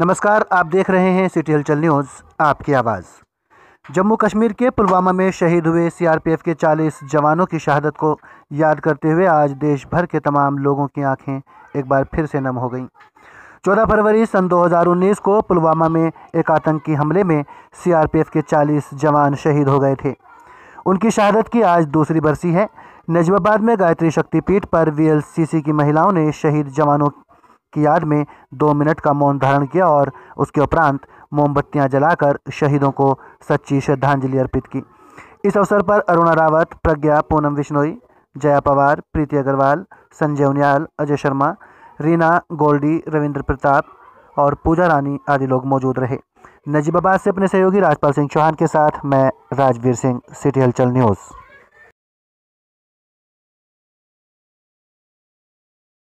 नमस्कार आप देख रहे हैं सिटी हलचल न्यूज़ आपकी आवाज़ जम्मू कश्मीर के पुलवामा में शहीद हुए सीआरपीएफ के 40 जवानों की शहादत को याद करते हुए आज देश भर के तमाम लोगों की आंखें एक बार फिर से नम हो गईं 14 फरवरी सन 2019 को पुलवामा में एक आतंकी हमले में सीआरपीएफ के 40 जवान शहीद हो गए थे उनकी शहादत की आज दूसरी बरसी है नजमाबाद में गायत्री शक्तिपीठ पर वीएलसीसी की महिलाओं ने शहीद जवानों की याद में दो मिनट का मौन धारण किया और उसके उपरांत मोमबत्तियां जलाकर शहीदों को सच्ची श्रद्धांजलि अर्पित की इस अवसर पर अरुणा रावत प्रज्ञा पूनम विश्नोई जया पवार प्रीति अग्रवाल संजय उनियाल अजय शर्मा रीना गोल्डी रविंद्र प्रताप और पूजा रानी आदि लोग मौजूद रहे नजीबाबाद से अपने सहयोगी राजपाल सिंह चौहान के साथ मैं राजवीर सिंह सिटी हलचल न्यूज़